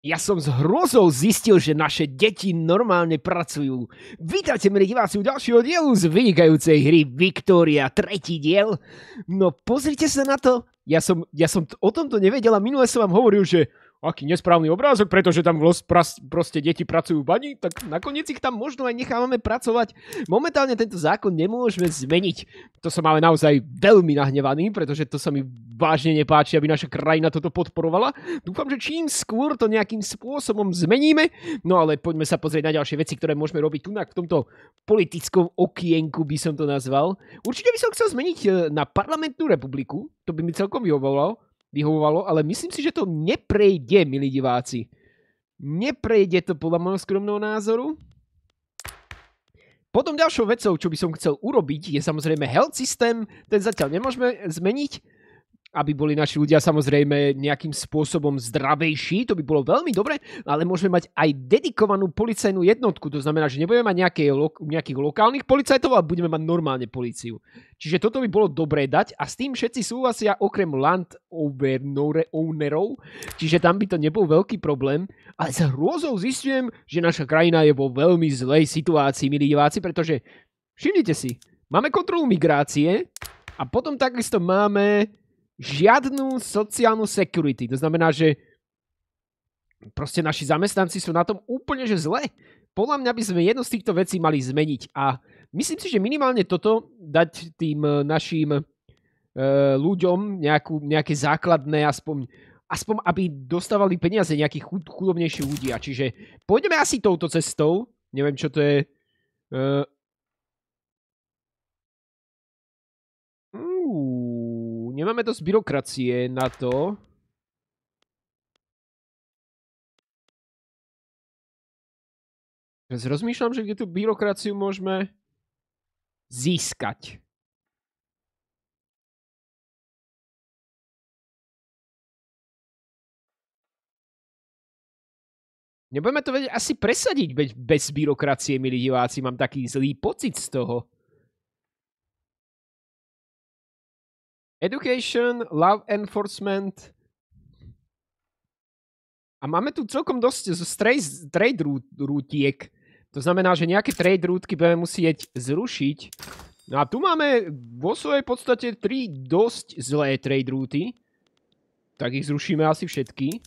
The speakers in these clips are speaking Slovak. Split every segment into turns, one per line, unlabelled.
Ja som s hrozou zistil, že naše deti normálne pracujú. Vítajte, milí diváci, u ďalšieho dielu z vynikajúcej hry Victoria, tretí diel. No pozrite sa na to. Ja som, ja som o tomto nevedel a minule som vám hovoril, že aký nesprávny obrázok, pretože tam proste deti pracujú v bani, tak nakoniec ich tam možno aj nechávame pracovať. Momentálne tento zákon nemôžeme zmeniť. To som ale naozaj veľmi nahnevaný, pretože to sa mi vážne nepáči, aby naša krajina toto podporovala. Dúfam, že čím skôr to nejakým spôsobom zmeníme, no ale poďme sa pozrieť na ďalšie veci, ktoré môžeme robiť tu v tomto politickom okienku, by som to nazval. Určite by som chcel zmeniť e, na parlamentnú republiku, to by mi celkom vyhovovalo, vyhovovalo, ale myslím si, že to neprejde, milí diváci. Neprejde to podľa môjho skromného názoru. Potom ďalšou vecou, čo by som chcel urobiť, je samozrejme health system. Ten zatiaľ nemôžeme zmeniť, aby boli naši ľudia samozrejme nejakým spôsobom zdravejší, to by bolo veľmi dobre, ale môžeme mať aj dedikovanú policajnú jednotku, to znamená, že nebudeme mať nejaké, nejakých lokálnych policajtov, ale budeme mať normálne policiu. Čiže toto by bolo dobré dať a s tým všetci súhlasia okrem land ownerov, čiže tam by to nebol veľký problém, ale s hrôzou zistujem, že naša krajina je vo veľmi zlej situácii, milí diváci, pretože všimnite si, máme kontrolu migrácie a potom takisto máme žiadnu sociálnu security. To znamená, že proste naši zamestnanci sú na tom úplne že zle. Podľa mňa by sme jedno z týchto vecí mali zmeniť a myslím si, že minimálne toto dať tým eh, našim e, ľuďom nejakú, nejaké základné aspoň aspoň aby dostávali peniaze nejakých chud, chudobnejší ľudia. Čiže pôjdeme asi touto cestou. Neviem, čo to je. E,
Nemáme dosť byrokracie na to. Teraz rozmýšľam, že kde tú byrokraciu môžeme získať. Nebudeme to vedieť asi presadiť bez byrokracie, milí diváci. Mám taký zlý pocit z toho. Education, Law Enforcement. A máme
tu celkom dosť z trade rútiek. To znamená, že nejaké trade rútky budeme musieť zrušiť. No a tu máme vo svojej podstate tri dosť zlé trade rúty. Tak ich zrušíme asi všetky.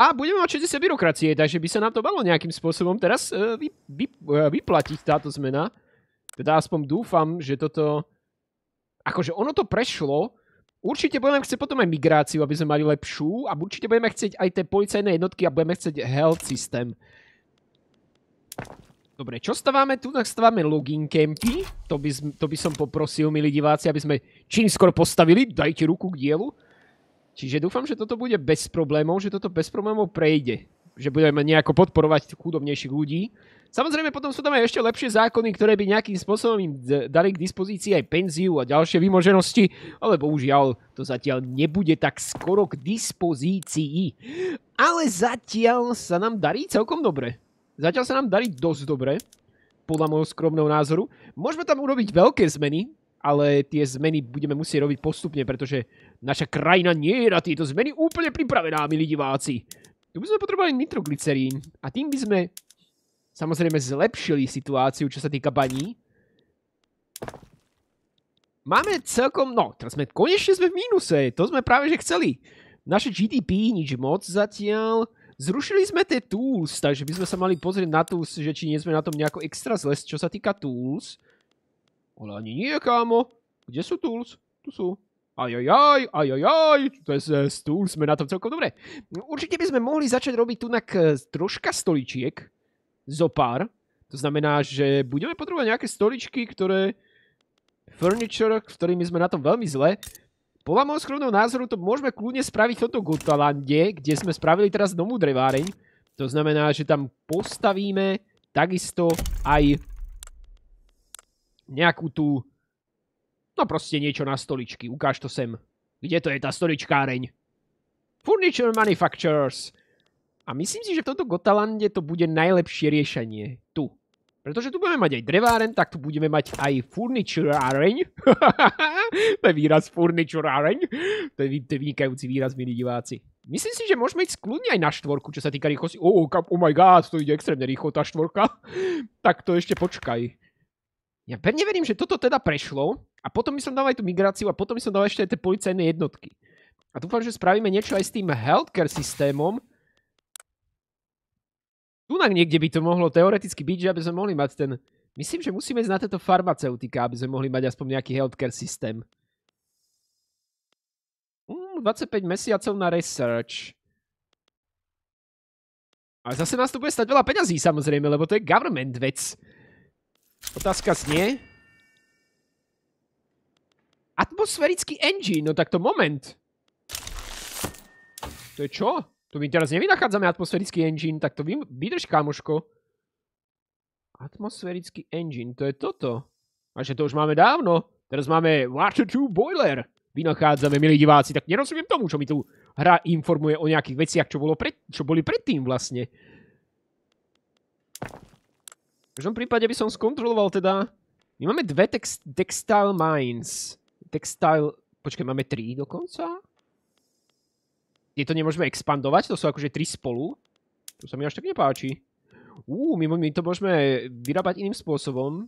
A budeme mať 60 byrokracie, takže by sa nám to malo nejakým spôsobom teraz eh, eh, vyplatiť táto zmena. Teda aspoň dúfam, že toto... Akože ono to prešlo, Určite budeme chcieť potom aj migráciu, aby sme mali lepšiu a určite budeme chcieť aj tie policajné jednotky a budeme chcieť health systém. Dobre, čo staváme tu? Tak staváme login campy. To by, to by som poprosil, milí diváci, aby sme čím skoro postavili. Dajte ruku k dielu. Čiže dúfam, že toto bude bez problémov, že toto bez problémov prejde. Že budeme nejako podporovať chudobnejších ľudí. Samozrejme, potom sú tam aj ešte lepšie zákony, ktoré by nejakým spôsobom im dali k dispozícii aj penziu a ďalšie vymoženosti, ale bohužiaľ to zatiaľ nebude tak skoro k dispozícii. Ale zatiaľ sa nám darí celkom dobre. Zatiaľ sa nám darí dosť dobre, podľa môjho skromného názoru. Môžeme tam urobiť veľké zmeny, ale tie zmeny budeme musieť robiť postupne, pretože naša krajina nie je na tieto zmeny úplne pripravená, milí diváci. Tu by sme potrebovali nitroglycerín a tým by sme samozrejme zlepšili situáciu, čo sa týka baní. Máme celkom, no, teraz sme, konečne sme v mínuse, to sme práve že chceli. Naše GDP nič moc zatiaľ. Zrušili sme tie tools, takže by sme sa mali pozrieť na tools, že či nie sme na tom nejako extra zles, čo sa týka tools. Ale ani nie, kámo. Kde sú tools? Tu sú. Ajajaj, ajajaj, to je z tools, sme na tom celkom dobre. Určite by sme mohli začať robiť tu troška stoličiek zo pár. To znamená, že budeme potrebovať nejaké stoličky, ktoré... Furniture, ktorými sme na tom veľmi zle. Podľa môjho skromného názoru to môžeme kľudne spraviť v tomto Gotalande, kde sme spravili teraz novú dreváreň. To znamená, že tam postavíme takisto aj nejakú tú... No proste niečo na stoličky. Ukáž to sem. Kde to je tá stoličkáreň? Furniture Manufacturers. A myslím si, že v tomto Gotalande to bude najlepšie riešenie. Tu. Pretože tu budeme mať aj dreváren, tak tu budeme mať aj furnituráreň. to je výraz furnituráreň. To je, to je vynikajúci výraz, milí diváci. Myslím si, že môžeme ísť kľudne aj na štvorku, čo sa týka rýchlosti. Oh, oh my god, to ide extrémne rýchlo, tá štvorka. tak to ešte počkaj. Ja pevne verím, že toto teda prešlo a potom by som dal aj tú migráciu a potom by som dal ešte aj tie policajné jednotky. A dúfam, že spravíme niečo aj s tým healthcare systémom, Tunak niekde by to mohlo teoreticky byť, že aby sme mohli mať ten... Myslím, že musíme ísť na tieto farmaceutika, aby sme mohli mať aspoň nejaký healthcare systém. Mm, 25 mesiacov na research. Ale zase nás tu bude stať veľa peňazí samozrejme, lebo to je government vec. Otázka znie... Atmosférický engine, no tak to moment. To je čo? Tu my teraz nevynachádzame atmosférický engine, tak to vydrž, kámoško. Atmosférický engine, to je toto. A že to už máme dávno. Teraz máme Water 2 Boiler. Vynachádzame, milí diváci, tak nerozumiem tomu, čo mi tu hra informuje o nejakých veciach, čo, boli predtým vlastne. V každom prípade by som skontroloval teda... My máme dve textile mines. Textile... Počkaj, máme tri dokonca? to nemôžeme expandovať, to sú akože tri spolu. To sa mi až tak nepáči. Uú, my, my to môžeme vyrábať iným spôsobom.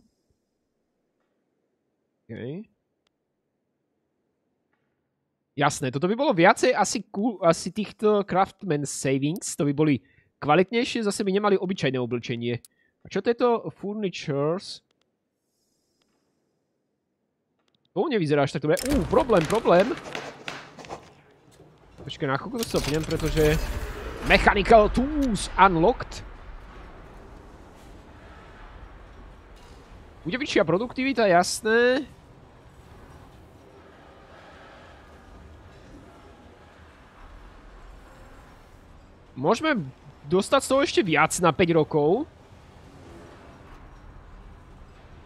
Okay. Jasné, toto by bolo viacej asi, cool, asi týchto craftman savings, to by boli kvalitnejšie, zase by nemali obyčajné oblečenie. A čo tieto furnitures? To nevyzerá až tak dobre. Uú, problém, problém. Počkej, na chvíľku to stopnem, pretože... Mechanical Tools Unlocked. Bude vyššia produktivita, jasné. Môžeme dostať z toho ešte viac na 5 rokov.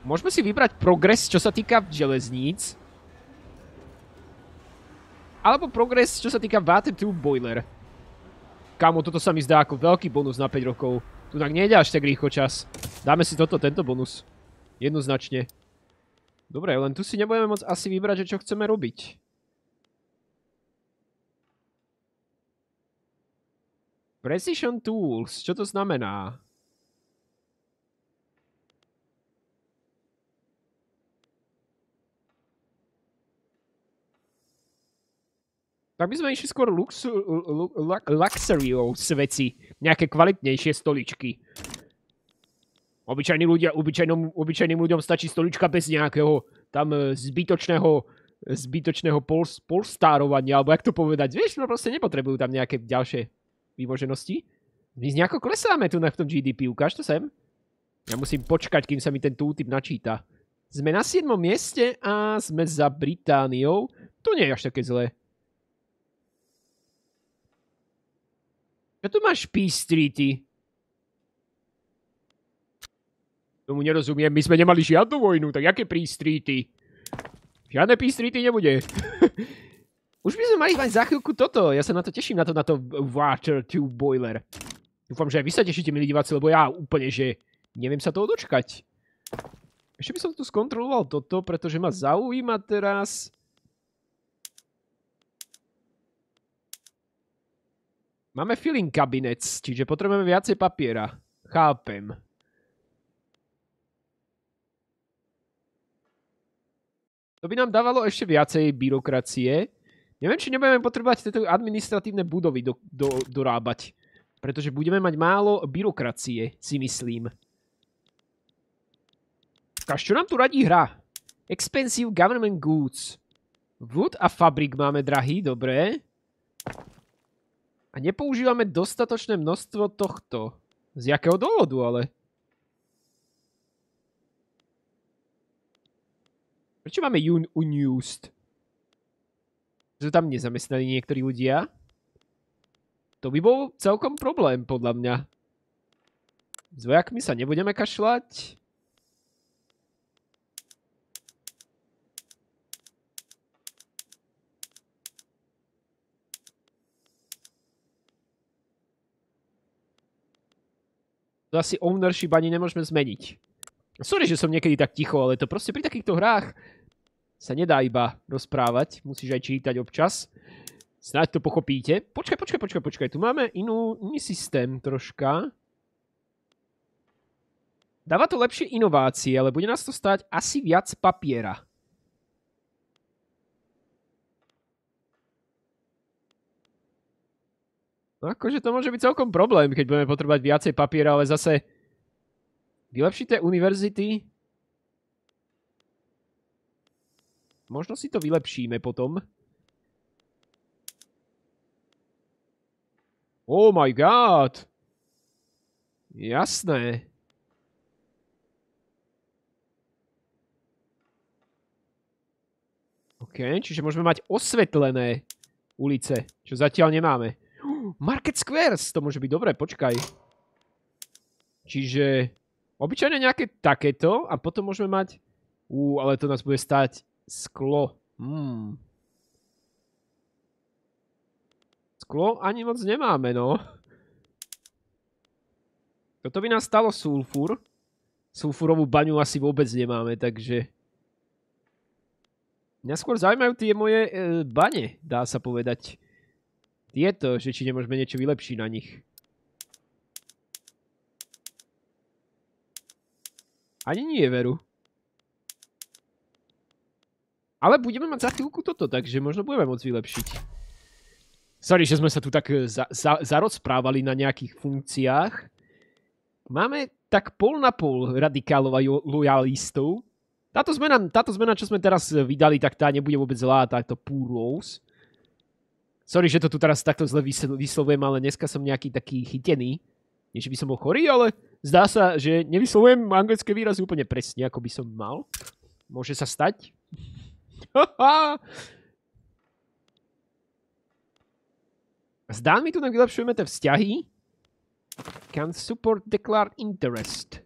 Môžeme si vybrať progres, čo sa týka železníc alebo progres, čo sa týka Water Tube Boiler. Kamo, toto sa mi zdá ako veľký bonus na 5 rokov. Tu tak nejde až tak rýchlo čas. Dáme si toto, tento bonus. Jednoznačne. Dobre, len tu si nebudeme môcť asi vybrať, že čo chceme robiť. Precision Tools, čo to znamená?
tak by sme išli skôr luxu,
luxurious veci. Nejaké kvalitnejšie stoličky. Obyčajní ľudia, obyčajnom, obyčajným ľuďom stačí stolička bez nejakého tam e, zbytočného zbytočného pol, polstárovania, alebo jak to povedať, vieš, no proste nepotrebujú tam nejaké ďalšie vývoženosti. My nejako klesáme tu na v tom GDP, ukáž to sem. Ja musím počkať, kým sa mi ten tooltip načíta. Sme na 7. mieste a sme za Britániou. To nie je až také zlé. Čo tu máš pístri, ty? Tomu nerozumiem, my sme nemali žiadnu vojnu, tak aké prístrity? Žiadne prístrity nebude. Už by sme mali mať za chvíľku toto, ja sa na to teším, na to, na to water tube boiler. Dúfam, že aj vy sa tešíte, milí diváci, lebo ja úplne, že neviem sa toho dočkať. Ešte by som tu skontroloval toto, pretože ma zaujíma teraz... Máme feeling kabinet, čiže potrebujeme viacej papiera. Chápem. To by nám dávalo ešte viacej byrokracie. Neviem, či nebudeme potrebovať tieto administratívne budovy dorábať. Pretože budeme mať málo byrokracie, si myslím. Kaž, čo nám tu radí hra? Expensive Government Goods. Wood a fabrik máme drahý, dobré. A nepoužívame dostatočné množstvo tohto. Z jakého dôvodu ale? Prečo máme un unused? Sú tam nezamestnaní niektorí ľudia? To by bol celkom problém, podľa mňa. S vojakmi sa nebudeme kašľať. to asi ownership ani nemôžeme zmeniť. Sorry, že som niekedy tak ticho, ale to proste pri takýchto hrách sa nedá iba rozprávať, musíš aj čítať občas. Snáď to pochopíte. Počkaj, počkaj, počkaj, počkaj, tu máme inú, iný systém troška. Dáva to lepšie inovácie, ale bude nás to stať asi viac papiera. No akože to môže byť celkom problém, keď budeme potrebovať viacej papiera, ale zase vylepšíte univerzity. Možno si to vylepšíme potom. Oh my god! Jasné. OK, čiže môžeme mať osvetlené ulice, čo zatiaľ nemáme. Market Squares, to môže byť dobré, počkaj. Čiže obyčajne nejaké takéto a potom môžeme mať... Ú, ale to nás bude stať sklo. Hmm. Sklo ani moc nemáme, no. Toto by nás stalo sulfur. Sulfurovú baňu asi vôbec nemáme, takže... Mňa skôr zaujímajú tie moje e, bane, dá sa povedať tieto, že či nemôžeme niečo vylepšiť na nich. Ani nie, veru. Ale budeme mať za chvíľku toto, takže možno budeme môcť vylepšiť. Sorry, že sme sa tu tak eh, za, za, zarozprávali na nejakých funkciách. Máme tak pol na pol radikálov a lojalistov. Táto zmena, táto zmena, čo sme teraz eh, vydali, tak tá nebude vôbec zlá, táto Poor Rose. Sorry, že to tu teraz takto zle vyslovujem, ale dneska som nejaký taký chytený. Nie, že by som bol chorý, ale zdá sa, že nevyslovujem anglické výrazy úplne presne, ako by som mal. Môže sa stať. S mi tu vylepšujeme tie vzťahy. Can support declare interest.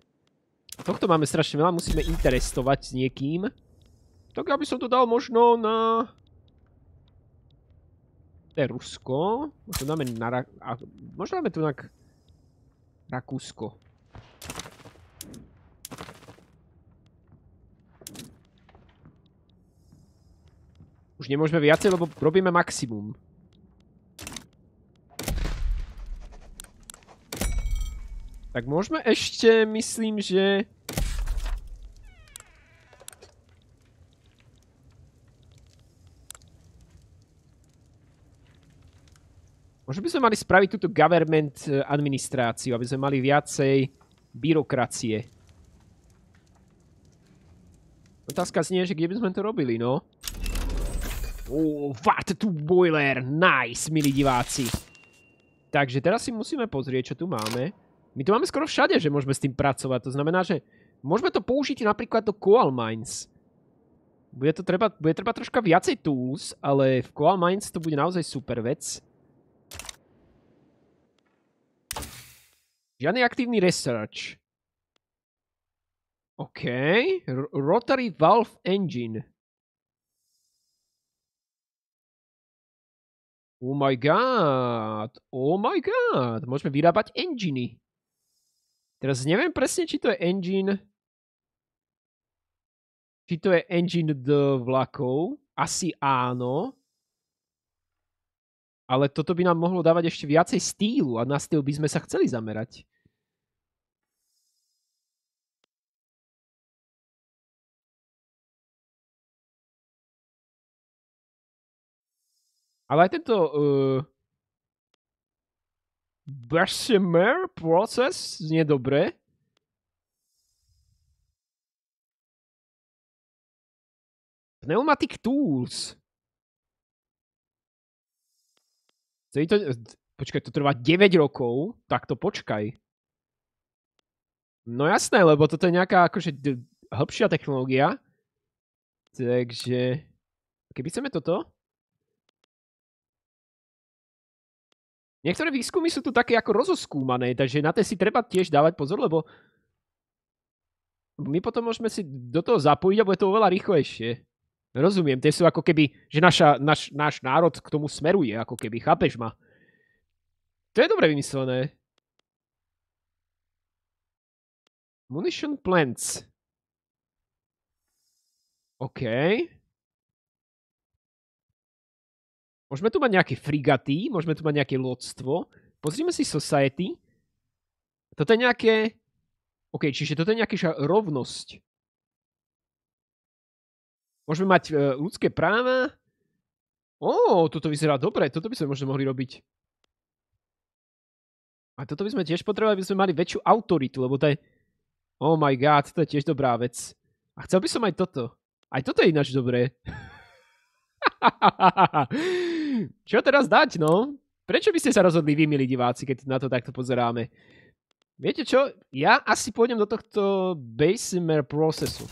Tohto máme strašne veľa, musíme interestovať s niekým. Tak ja by som to dal možno na je Rusko. Možno dáme na... Ra možno dáme tu na... Rakúsko. Už nemôžeme viacej, lebo robíme maximum. Tak môžeme ešte, myslím, že... Možno by sme mali spraviť túto government eh, administráciu, aby sme mali viacej byrokracie. Otázka znie, že kde by sme to robili, no? Oh, what tu boiler, nice, milí diváci. Takže teraz si musíme pozrieť, čo tu máme. My tu máme skoro všade, že môžeme s tým pracovať. To znamená, že môžeme to použiť napríklad do Coal Mines. Bude to treba, bude treba troška viacej tools, ale v Coal Mines to bude naozaj super vec. Žiadny aktívny research.
OK. Rotary Valve Engine. Oh my
god. Oh my god. Môžeme vyrábať enginy. Teraz neviem presne, či to je engine... Či to je engine do vlakov. Asi áno ale toto by nám
mohlo dávať ešte viacej stýlu a na stýl by sme sa chceli zamerať. Ale aj tento uh, Bessemer proces znie dobre. Pneumatic Tools. To,
počkaj, to trvá 9 rokov, tak to počkaj. No jasné, lebo toto je nejaká akože hĺbšia technológia. Takže... Keby chceme toto? Niektoré výskumy sú tu také ako rozoskúmané, takže na to si treba tiež dávať pozor, lebo my potom môžeme si do toho zapojiť a bude to oveľa rýchlejšie. Rozumiem, tie sú ako keby, že naša, naš, náš národ k tomu smeruje, ako keby, chápeš ma?
To je dobre vymyslené. Munition plants. OK. Môžeme tu mať nejaké frigaty, môžeme tu mať
nejaké lodstvo. Pozrime si society. Toto je nejaké... OK, čiže toto je nejaká rovnosť. Môžeme mať e, ľudské práva. Ó, toto vyzerá dobre, toto by sme možno mohli robiť. A toto by sme tiež potrebovali, aby sme mali väčšiu autoritu, lebo to je... Oh my god, to je tiež dobrá vec. A chcel by som aj toto. Aj toto je ináč dobré. Čo teraz dať, no? Prečo by ste sa rozhodli vy, milí diváci, keď na to takto pozeráme? Viete čo? Ja asi pôjdem do tohto Basimer procesu.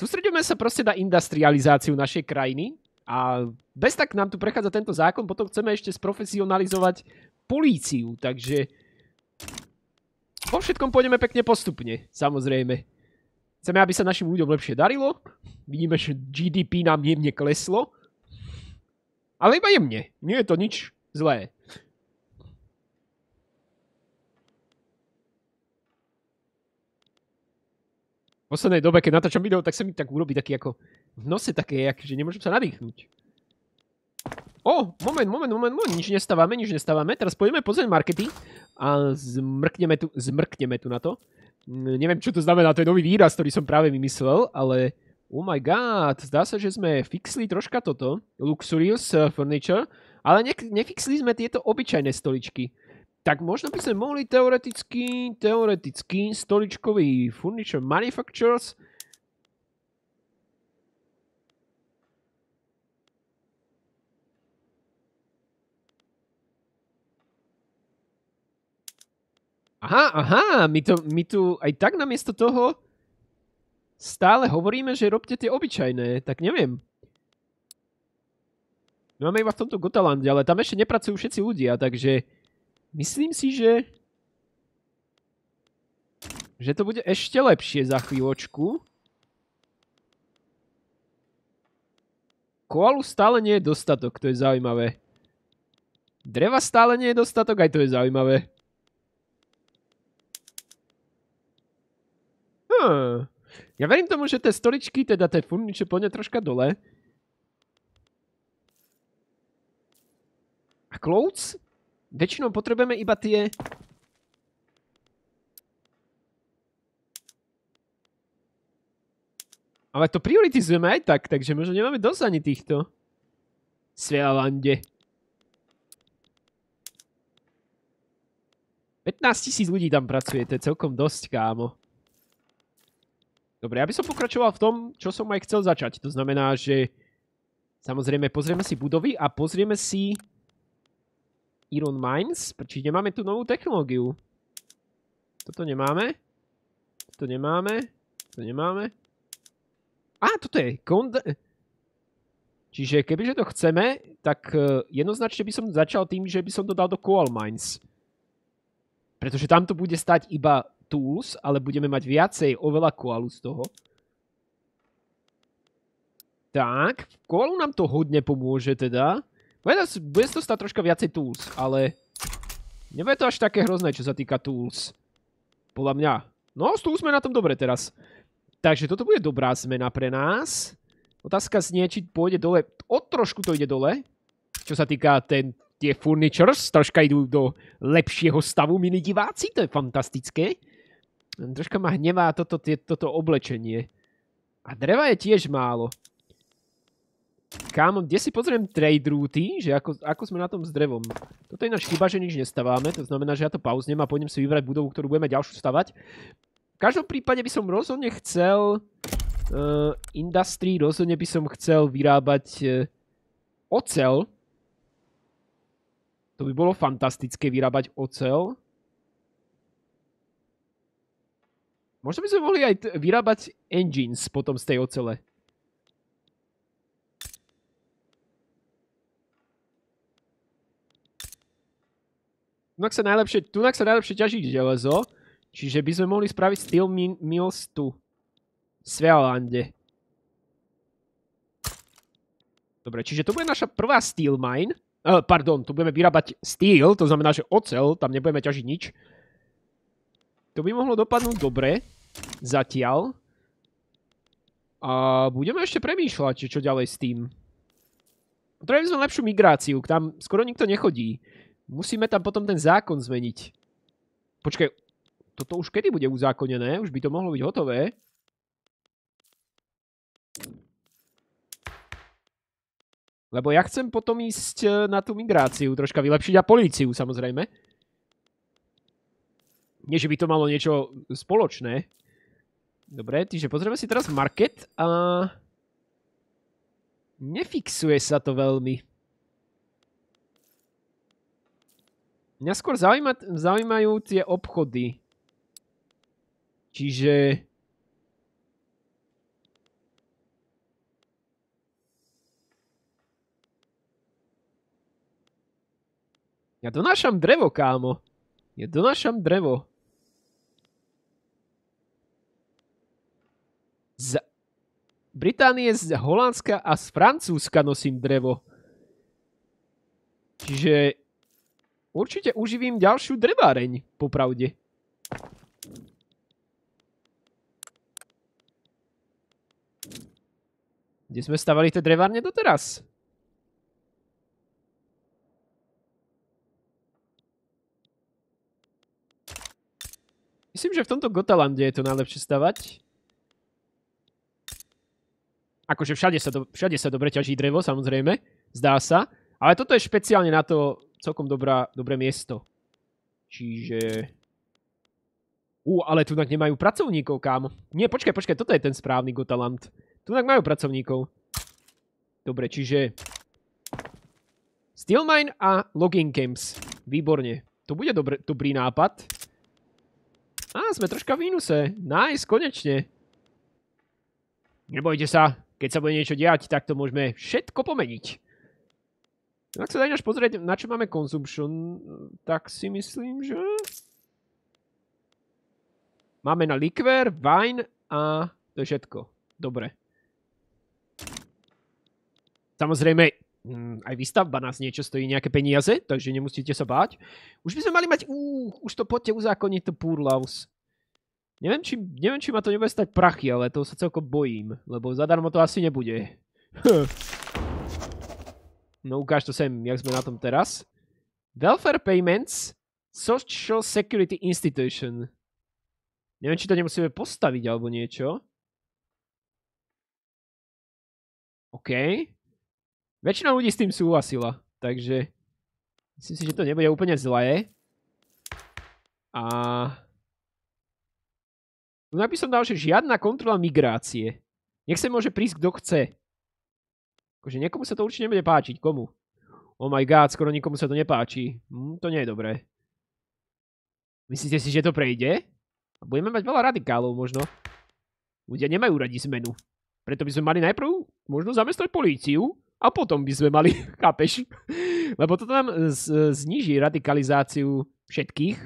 Sústredíme sa proste na industrializáciu našej krajiny a bez tak nám tu prechádza tento zákon, potom chceme ešte sprofesionalizovať políciu, takže po všetkom pôjdeme pekne postupne, samozrejme. Chceme, aby sa našim ľuďom lepšie darilo. Vidíme, že GDP nám jemne kleslo. Ale iba jemne. Nie je to nič zlé. poslednej dobe, keď natáčam video, tak sa mi tak urobí taký ako v nose také, že nemôžem sa nadýchnuť. O, moment, moment, moment, moment, nič nestávame, nič nestávame. Teraz pojďme pozrieť markety a zmrkneme tu, zmrkneme tu na to. Neviem, čo to znamená, to je nový výraz, ktorý som práve vymyslel, ale oh my god, zdá sa, že sme fixli troška toto, luxurious eh, furniture, ale nefixli sme tieto obyčajné stoličky tak možno by sme mohli teoreticky, teoreticky stoličkový Furniture Manufacturers
Aha, aha,
my, to, my tu aj tak namiesto toho stále hovoríme, že robte tie obyčajné, tak neviem. Máme iba v tomto Gotalande, ale tam ešte nepracujú všetci ľudia, takže... Myslím si, že... Že to bude ešte lepšie za chvíľočku. Koalu stále nie je dostatok, to je zaujímavé. Dreva stále nie je dostatok, aj to je zaujímavé. Hm. Ja verím tomu, že tie stoličky, teda tie furniče pôjde troška dole. A clothes? Väčšinou potrebujeme iba tie... Ale to prioritizujeme aj tak, takže možno nemáme dosť ani týchto. Svelavande. 15 tisíc ľudí tam pracuje, to je celkom dosť, kámo. Dobre, ja by som pokračoval v tom, čo som aj chcel začať. To znamená, že samozrejme pozrieme si budovy a pozrieme si... Iron Mines. Čiže nemáme tú novú technológiu? Toto nemáme. Toto nemáme. Toto nemáme. Á, toto je Čiže kebyže to chceme, tak e, jednoznačne by som začal tým, že by som to dal do Coal Mines. Pretože tam bude stať iba tools, ale budeme mať viacej, oveľa koalu z toho. Tak, koalu nám to hodne pomôže teda. Bude to, stať troška viacej tools, ale... Nebude to až také hrozné, čo sa týka tools. Podľa mňa. No, s tools sme na tom dobre teraz. Takže toto bude dobrá zmena pre nás. Otázka znie, či pôjde dole. O trošku to ide dole. Čo sa týka ten, tie furnitures, troška idú do lepšieho stavu, milí diváci. To je fantastické. Troška ma hnevá toto oblečenie. A dreva je tiež málo. Kámo, kde si pozriem trade routy, že ako, ako sme na tom s drevom. Toto je ináč chyba, že nič nestaváme, to znamená, že ja to pauznem a pôjdem si vybrať budovu, ktorú budeme ďalšiu stavať. V každom prípade by som rozhodne chcel... Uh, industry, rozhodne by som chcel vyrábať uh, ocel. To by bolo fantastické vyrábať ocel. Možno by sme mohli aj vyrábať engines potom z tej ocele. Tunak sa najlepšie, tunak sa najlepšie ťaží železo. Čiže by sme mohli spraviť steel mills tu. Svealande. Dobre, čiže to bude naša prvá steel mine. Eh, pardon, tu budeme vyrábať steel, to znamená, že ocel, tam nebudeme ťažiť nič. To by mohlo dopadnúť dobre, zatiaľ. A budeme ešte premýšľať, čo ďalej s tým. Potrebujeme sme lepšiu migráciu, tam skoro nikto nechodí. Musíme tam potom ten zákon zmeniť. Počkaj, toto už kedy bude uzákonené? Už by to mohlo byť hotové. Lebo ja chcem potom ísť e, na tú migráciu, troška vylepšiť a políciu samozrejme. Nie, že by to malo niečo spoločné. Dobre, týže pozrieme si teraz market a... Nefixuje sa to veľmi. Mňa skôr zaujíma, zaujímajú tie obchody. Čiže... Ja donášam drevo, kámo. Ja donášam drevo. Z Británie, z Holandska a z Francúzska nosím drevo. Čiže Určite uživím ďalšiu dreváreň, popravde. Kde sme stavali tie drevárne doteraz? Myslím, že v tomto Gotalande je to najlepšie stavať. Akože všade sa, dobre ťaží drevo, samozrejme. Zdá sa. Ale toto je špeciálne na to celkom dobrá, dobré miesto. Čiže... Ú, ale tu nemajú pracovníkov, kámo. Nie, počkaj, počkaj, toto je ten správny Gotaland. Tu majú pracovníkov. Dobre, čiže... Steelmine a Logging Camps. Výborne. To bude dobrý, dobrý nápad. Á, sme troška v mínuse. Nice, konečne. Nebojte sa, keď sa bude niečo diať, tak to môžeme všetko pomeniť. Ak sa až pozrieť, na čo máme consumption, tak si myslím, že... Máme na likvér, wine a to je všetko. Dobre. Samozrejme, mm, aj výstavba nás niečo stojí nejaké peniaze, takže nemusíte sa báť. Už by sme mali mať... Ú, už to poďte uzákoniť to Poor Laus. Neviem či, neviem, či ma to nebude stať prachy, ale toho sa celkom bojím, lebo zadarmo to asi nebude. no ukáž to sem, jak sme na tom teraz. Welfare Payments Social Security Institution. Neviem, či to nemusíme postaviť alebo niečo. OK. Väčšina ľudí s tým súhlasila, takže myslím si, že to nebude úplne zlé. A... Tu by dal, že žiadna kontrola migrácie. Nech sa môže prísť kto chce. Akože niekomu sa to určite nebude páčiť. Komu? Oh my god, skoro nikomu sa to nepáči. Hm, to nie je dobré. Myslíte si, že to prejde? Budeme mať veľa radikálov možno. Ľudia nemajú radi zmenu. Preto by sme mali najprv možno zamestnať políciu a potom by sme mali, chápeš? Lebo toto nám zniží radikalizáciu všetkých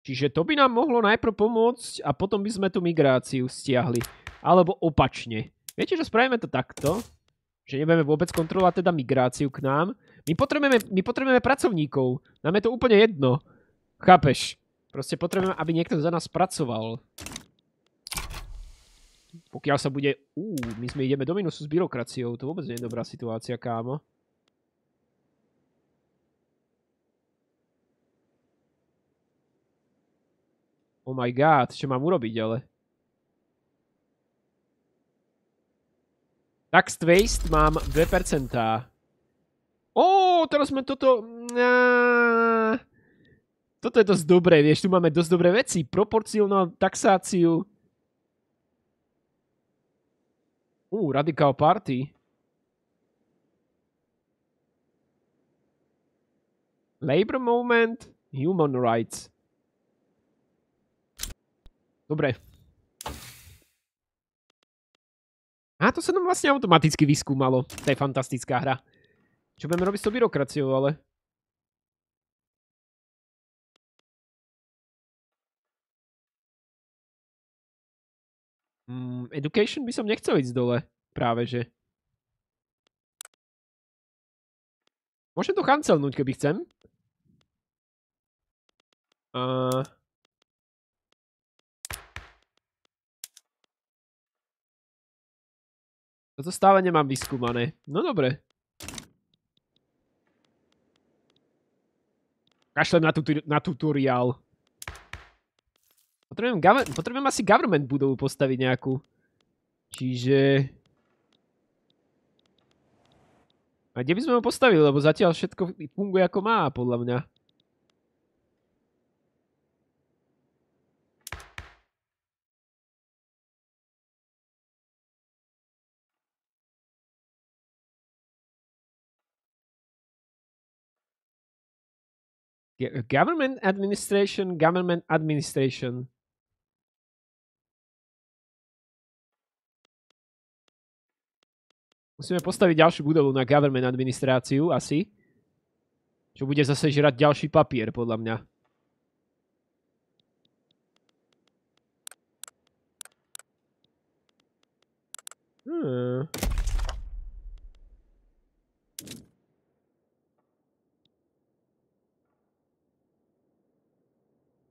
Čiže to by nám mohlo najprv pomôcť a potom by sme tú migráciu stiahli. Alebo opačne. Viete, že spravíme to takto? Že nebudeme vôbec kontrolovať teda migráciu k nám. My potrebujeme, my potrebujeme pracovníkov. Nám je to úplne jedno. Chápeš? Proste potrebujeme, aby niekto za nás pracoval. Pokiaľ sa bude... Uú, my sme ideme do minusu s byrokraciou. To vôbec nie je dobrá situácia, kámo. oh my god, čo mám urobiť, ale... Tax waste mám 2%. Ó, oh, teraz sme toto... Toto je dosť dobré, vieš, tu máme dosť dobré veci. Proporcionálnu taxáciu. Ú, uh, Radical Party. Labor Movement, Human Rights. Dobre. A to sa nám vlastne automaticky vyskúmalo. To je fantastická
hra. Čo budeme robiť s tou byrokraciou, ale... Mm, education by som nechcel ísť dole. Práve že. Môžem to chancelnúť, keby chcem. Toto no stále nemám vyskúmané. No dobre.
Kašlem na, tutoriál. potrebujem asi government budovu postaviť nejakú. Čiže... A kde by sme ho postavili, lebo zatiaľ všetko funguje ako má, podľa mňa.
Government administration, government administration. Musíme postaviť ďalšiu budovu
na government administráciu asi. Čo bude zase žrať ďalší papier, podľa mňa.
Hmm.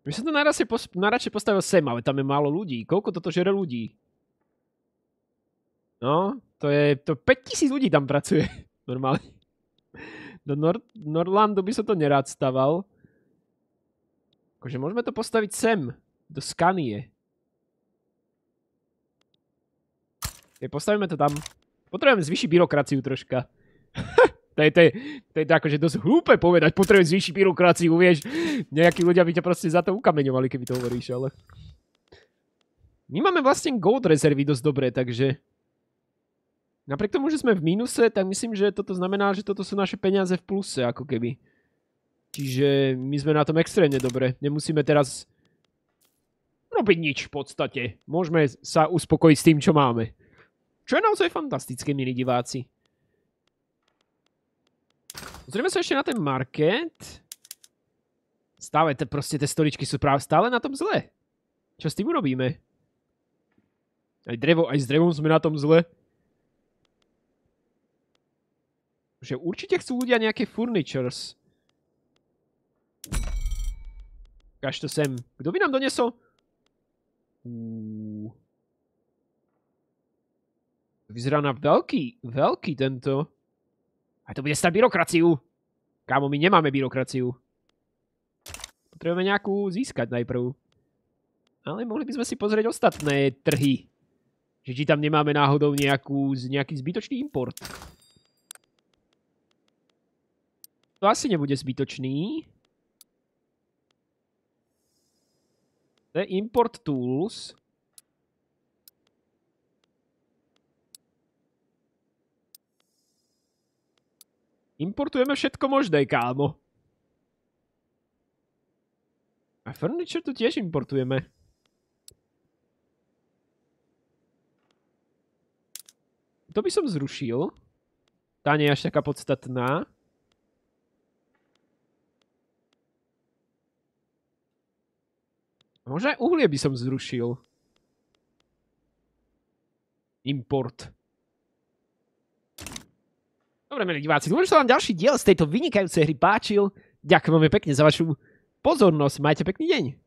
My som to najradšej, pos- najradšej postavil sem, ale tam je málo ľudí. Koľko toto žere ľudí? No, to je... To 5000 ľudí tam pracuje. Normálne. Do Nor- Norlandu by som to nerád staval. Akože môžeme to postaviť sem. Do Skanie. Je, postavíme to tam. Potrebujeme zvyšiť byrokraciu troška. To je, to je, to je akože dosť hlúpe povedať, potrebuje zvýšiť byrokraciu, vieš. Nejakí ľudia by ťa proste za to ukameňovali, keby to hovoríš, ale... My máme vlastne gold rezervy dosť dobré, takže... Napriek tomu, že sme v mínuse, tak myslím, že toto znamená, že toto sú naše peniaze v pluse, ako keby. Čiže my sme na tom extrémne dobre. Nemusíme teraz robiť nič v podstate. Môžeme sa uspokojiť s tým, čo máme. Čo je naozaj fantastické, milí diváci. Pozrieme sa ešte na ten market. Stále te, proste tie storičky sú práve stále na tom zle. Čo s tým urobíme? Aj, drevo, aj s drevom sme na tom zle. Že určite chcú ľudia nejaké furnitures. Kaž to sem. Kto by nám donesol? Vyzerá na veľký, veľký tento. A to bude stať byrokraciu. Kámo, my nemáme byrokraciu. Potrebujeme nejakú získať najprv. Ale mohli by sme si pozrieť ostatné trhy. Že či tam nemáme náhodou nejakú, nejaký zbytočný import. To asi nebude zbytočný. To je import tools. Importujeme všetko možné, kámo. A furniture tu tiež importujeme. To by som zrušil. Tá nie je až taká podstatná. Možno aj uhlie by som zrušil. Import. Dobre, milí diváci, dúfam, že sa vám ďalší diel z tejto vynikajúcej hry páčil. Ďakujem veľmi pekne za vašu pozornosť. Majte pekný deň.